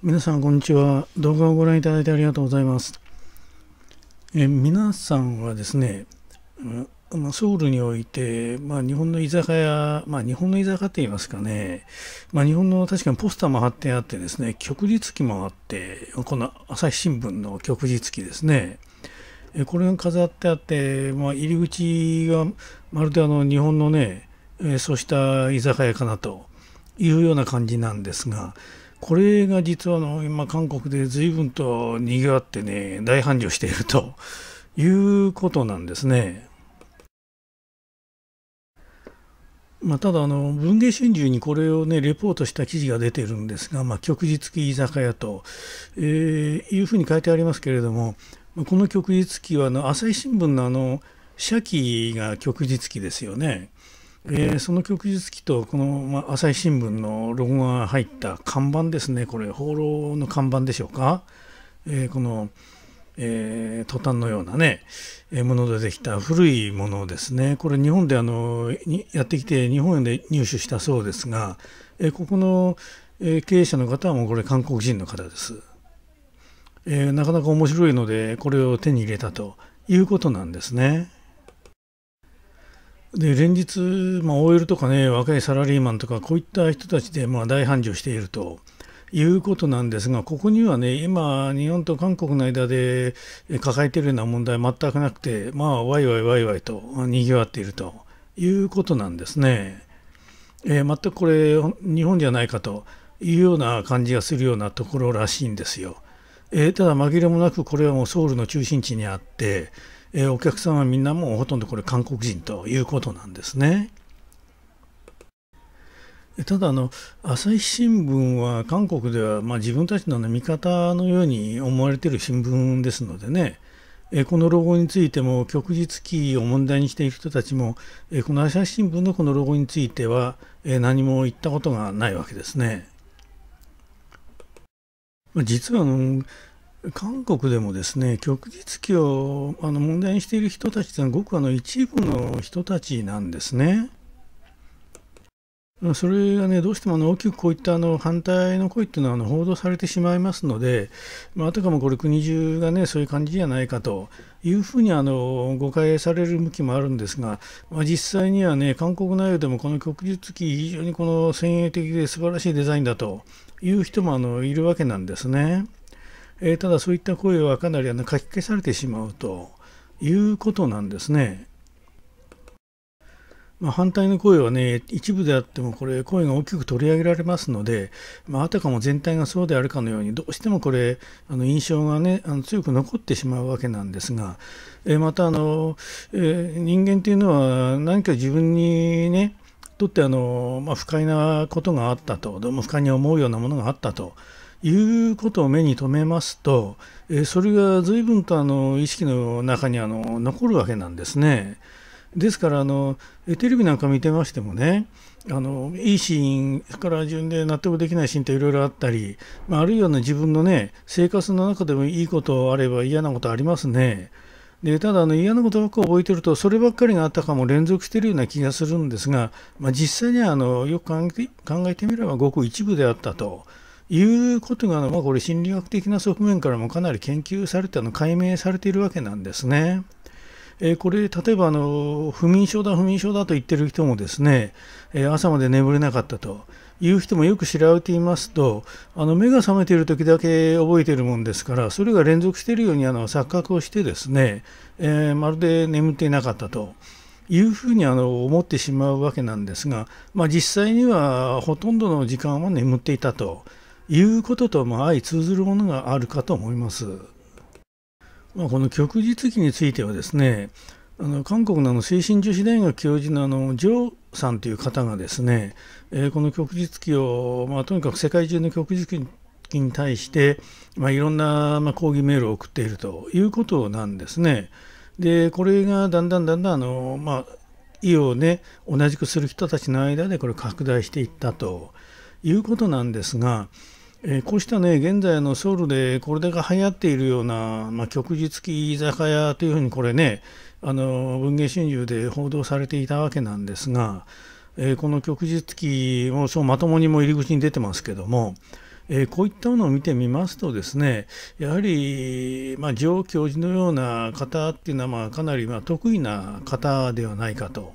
皆さん、こんにちは。動画をご覧いただいてありがとうございます。え皆さんはですね、まあ、ソウルにおいて、まあ、日本の居酒屋、まあ、日本の居酒屋って言いますかね、まあ、日本の確かにポスターも貼ってあってですね、旭日記もあって、この朝日新聞の旭日記ですね、これが飾ってあって、まあ、入り口がまるであの日本のね、そうした居酒屋かなというような感じなんですが、これが実はの今韓国で随分とにぎわってね大繁盛していると いうことなんですね。まあ、ただあの文藝春秋にこれをねレポートした記事が出てるんですが「まあ、旭日記居酒屋と」えー、いうふうに書いてありますけれどもこの旭日記はあの朝日新聞のあの社記が旭日記ですよね。えー、その旭日記とこの、ま朝日新聞のロゴが入った看板ですねこれ放浪の看板でしょうか、えー、この、えー、トタンのようなね、えものでできた古いものですねこれ日本であのやってきて日本で入手したそうですが、えここの、え経営者の方はもうこれ韓国人の方です、えなかなか面白いのでこれを手に入れたということなんですね。で連日、まあ、OL とかね若いサラリーマンとかこういった人たちでまあ大繁盛していると。いうことなんですが、ここにはね、今、日本と韓国の間で抱えているような問題全くなくて、まあ、わいわいわいわいと賑わっているということなんですね。えー、全くこれ、日本じゃないかというような感じがするようなところらしいんですよ。えー、ただ紛れもなくこれはもうソウルの中心地にあって、えー、お客さんはみんなもうほとんどこれ韓国人ということなんですね。ただあの、朝日新聞は韓国では、まあ、自分たちの、味方のように思われている新聞ですのでね、えこのロゴについても、旭日記を問題にしている人たちも、えこの朝日新聞のこのロゴについては、え何も言ったことがないわけですね。実はあの韓国でもですね旭日旗をあの問題にしている人たちというのはごくあの一部の人たちなんですね。それがねどうしてもあの大きくこういったあの反対の声っていうのはあの報道されてしまいますので、まあ、とたかもこれ国中がねそういう感じじゃないかというふうにあの誤解される向きもあるんですが、まあ、実際にはね韓国内容でもこの旭日旗非常にこの先鋭的で素晴らしいデザインだという人もあのいるわけなんですね。えー、ただそういった声はかなりあの書き消されてしまうということなんですね。まあ、反対の声はね一部であってもこれ声が大きく取り上げられますので、まあ、あたかも全体がそうであるかのようにどうしてもこれあの印象がねあの強く残ってしまうわけなんですが、えー、またあの、えー、人間というのは何か自分にねとってあの、まあ、不快なことがあったとどうも不快に思うようなものがあったと。いうことを目に留めますと、えそれが随分とあの意識の中にあの残るわけなんですね。ですからあのテレビなんか見てましてもねあのいいシーンから順で納得できないシーンっていろいろあったり、まあ、あるいは、ね、自分のね生活の中でもいいことあれば嫌なことありますね。でただあの嫌なことばっか覚えてるとそればっかりがあったかも連続してるような気がするんですが、まあ、実際にはあのよく考えてみればごく一部であったと。いうことが、まあ、これ心理学的な側面からもかなり研究されての解明されているわけなんですね。えー、これ例えばあの不眠症だ不眠症だと言ってる人もですね、えー、朝まで眠れなかったという人もよく知られていますとあの目が覚めている時だけ覚えているもんですからそれが連続しているようにあの錯覚をしてですね、えー、まるで眠っていなかったと。いうふうにあの思ってしまうわけなんですが、まあ、実際にはほとんどの時間は眠っていたということとも相通ずるものがあるかと思います。まあ、この旭日記についてはですねあの韓国のあの精神女子大学教授のあのジョーさんという方がですね、えー、この旭日記を、まあ、とにかく世界中の旭日記に対して、まあ、いろんな、まあ、抗議メールを送っているということなんですね。でこれがだんだんだんだんあの、まあ、意をね同じくする人たちの間でこれ拡大していったということなんですがえー、こうしたね、現在のソウルでこれだけ流行っているような、まあ、旭日記居酒屋というふうにこれね、あの文藝春秋で報道されていたわけなんですが、えー、この旭日記もそうまともにも入り口に出てますけども、えー、こういったものを見てみますとですねやはり、まあ、上教授のような方っていうのは、まあ、かなりまあ得意な方ではないかと。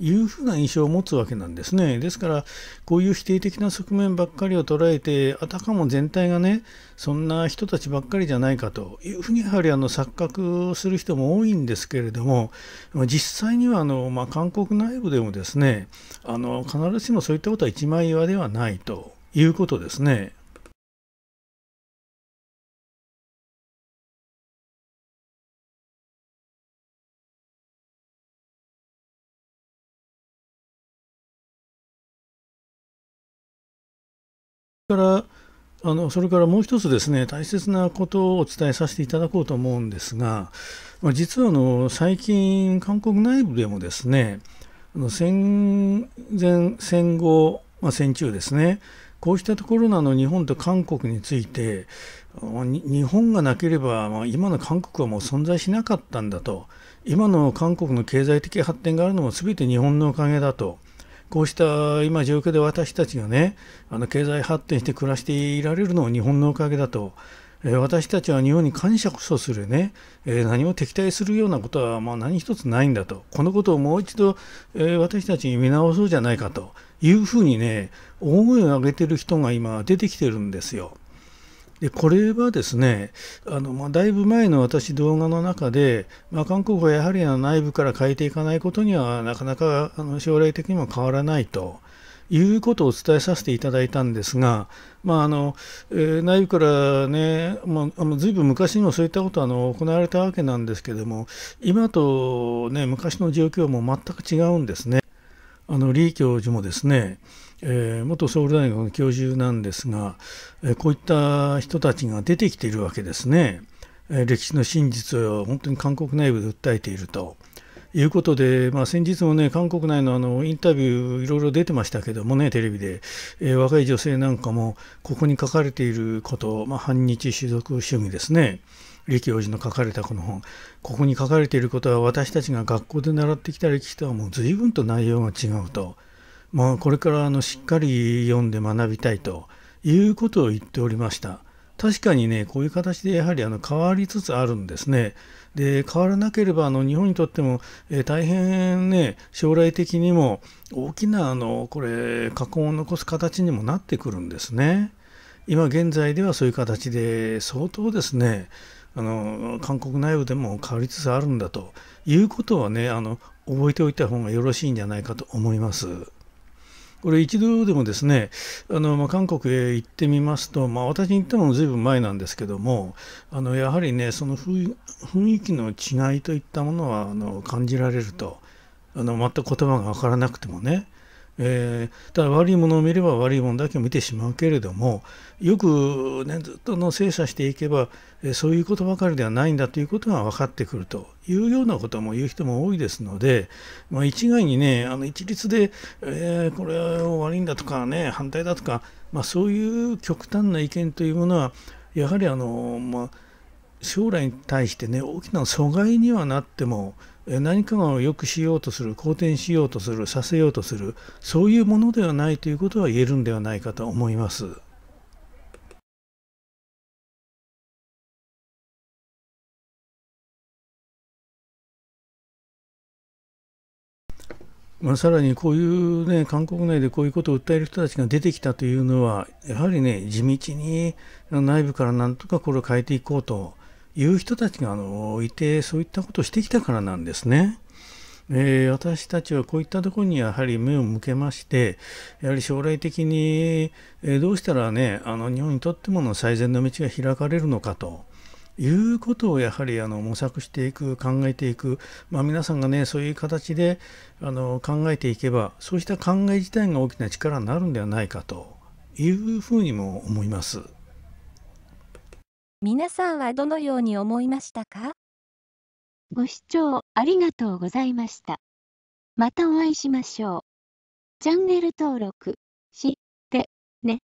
いうふうな印象を持つわけなんですね。ですから、こういう否定的な側面ばっかりを捉えて、あたかも全体がね、そんな人たちばっかりじゃないかというふうに、やはりあの錯覚する人も多いんですけれども、実際にはあの、まあ、韓国内部でもですね、あの必ずしもそういったことは一枚岩ではないということですね。からあのそれからもう一つですね大切なことをお伝えさせていただこうと思うんですが、まあ、実はあの最近韓国内部でもですねあの戦前戦後、まあ、戦中ですねこうしたところのあの日本と韓国について日本がなければ、まあ、今の韓国はもう存在しなかったんだと今の韓国の経済的発展があるのも全て日本のおかげだと。こうした今状況で私たちがねあの経済発展して暮らしていられるのは日本のおかげだと。私たちは日本に感謝こそするね、何も敵対するようなことはまあ何一つないんだと、このことをもう一度私たちに見直そうじゃないかというふうにね、大声を上げてる人が今出てきてるんですよ。でこれはですねあの、まあ、だいぶ前の私動画の中で、まあ、韓国はやはり内部から変えていかないことにはなかなかあの将来的にも変わらないと。いうことを伝えさせていただいたんですが、まああのえー、内部からね、まあ、あのずいぶん昔にもそういったことはあの行われたわけなんですけども、今と、ね、昔の状況も全く違うんですね。あの李教授もですね、えー、元ソウル大学の教授なんですが、えー、こういった人たちが出てきているわけですね、えー、歴史の真実を本当に韓国内部で訴えているということで、まあ、先日もね韓国内のあのインタビューいろいろ出てましたけどもねテレビで、えー、若い女性なんかもここに書かれていること、まあ、反日種族主義ですね利王子の書かれたこの本ここに書かれていることは私たちが学校で習ってきた歴史とはもう随分と内容が違うと、まあ、これからあのしっかり読んで学びたいということを言っておりました。確かにねこういう形でやはりあの変わりつつあるんですね。で変わらなければあの日本にとっても、えー、大変ね将来的にも大きなあのこれ禍根を残す形にもなってくるんですね。今現在ではそういう形で相当ですねあの韓国内部でも変わりつつあるんだということはねあの覚えておいた方がよろしいんじゃないかと思います。これ一度でもですねあの、まあ、韓国へ行ってみますと、まあ、私に行ったのもぶん前なんですけどもあのやはりねその雰囲気の違いといったものはあの感じられるとあの全く言葉が分からなくてもねえー、ただ悪いものを見れば悪いものだけを見てしまうけれどもよく、ね、ずっとの精査していけば、えー、そういうことばかりではないんだということが分かってくるというようなことも言う人も多いですので、まあ、一概にねあの一律で、えー、これは悪いんだとかね反対だとか、まあ、そういう極端な意見というものはやはりあの、まあ、将来に対してね大きな阻害にはなっても何かを良くしようとする好転しようとするさせようとするそういうものではないということは言えるんではないかと思います。まあ、さらにこういう、ね、韓国内でこういうことを訴える人たちが出てきたというのはやはりね地道に内部からなんとかこれを変えていこうという人たちがあのいてそういったことをしてきたからなんですね。えー、私たちはこういったところにやはり目を向けましてやはり将来的に、えー、どうしたらねあの日本にとってもの最善の道が開かれるのかと。いうことをやはりあの模索していく考えていく、まあ、皆さんがねそういう形であの考えていけばそうした考え自体が大きな力になるんではないかというふうにも思います。皆さんはどのように思いましたかご視聴ありがとうございました。またお会いしましょう。チャンネル登録してね。